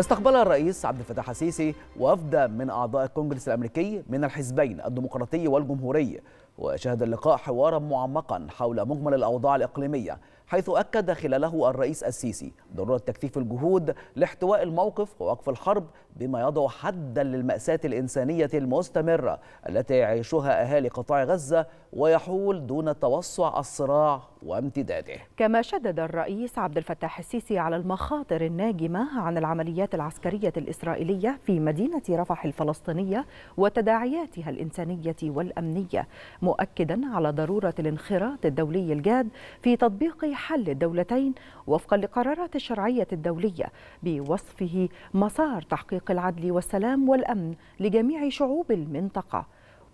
استقبل الرئيس عبد الفتاح السيسي وفدا من أعضاء الكونجرس الأمريكي من الحزبين الديمقراطي والجمهوري وشهد اللقاء حوارا معمقا حول مجمل الأوضاع الإقليمية حيث أكد خلاله الرئيس السيسي ضرورة تكثيف الجهود لاحتواء الموقف ووقف الحرب بما يضع حدا للمأساة الإنسانية المستمرة التي يعيشها أهالي قطاع غزة ويحول دون توسع الصراع وامتداده كما شدد الرئيس عبد الفتاح السيسي على المخاطر الناجمة عن العمليات العسكرية الإسرائيلية في مدينة رفح الفلسطينية وتداعياتها الإنسانية والأمنية مؤكدا على ضرورة الانخراط الدولي الجاد في تطبيق حل الدولتين وفقا لقرارات الشرعية الدولية بوصفه مسار تحقيق العدل والسلام والأمن لجميع شعوب المنطقة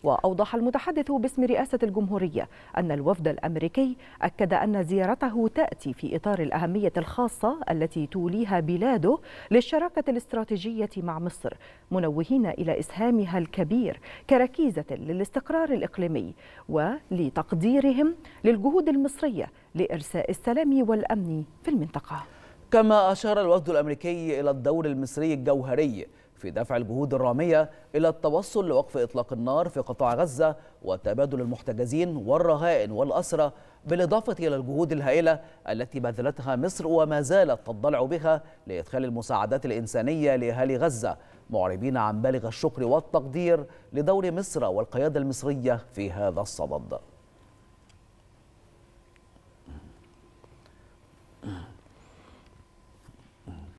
وأوضح المتحدث باسم رئاسة الجمهورية أن الوفد الأمريكي أكد أن زيارته تأتي في إطار الأهمية الخاصة التي توليها بلاده للشراكة الاستراتيجية مع مصر منوهين إلى إسهامها الكبير كركيزة للاستقرار الإقليمي ولتقديرهم للجهود المصرية لإرساء السلام والأمن في المنطقة كما أشار الوفد الأمريكي إلى الدور المصري الجوهري في دفع الجهود الرامية إلى التوصل لوقف إطلاق النار في قطاع غزة وتبادل المحتجزين والرهائن والأسرى بالإضافة إلى الجهود الهائلة التي بذلتها مصر وما زالت تضلع بها لإدخال المساعدات الإنسانية لأهالي غزة معربين عن بالغ الشكر والتقدير لدور مصر والقيادة المصرية في هذا الصدد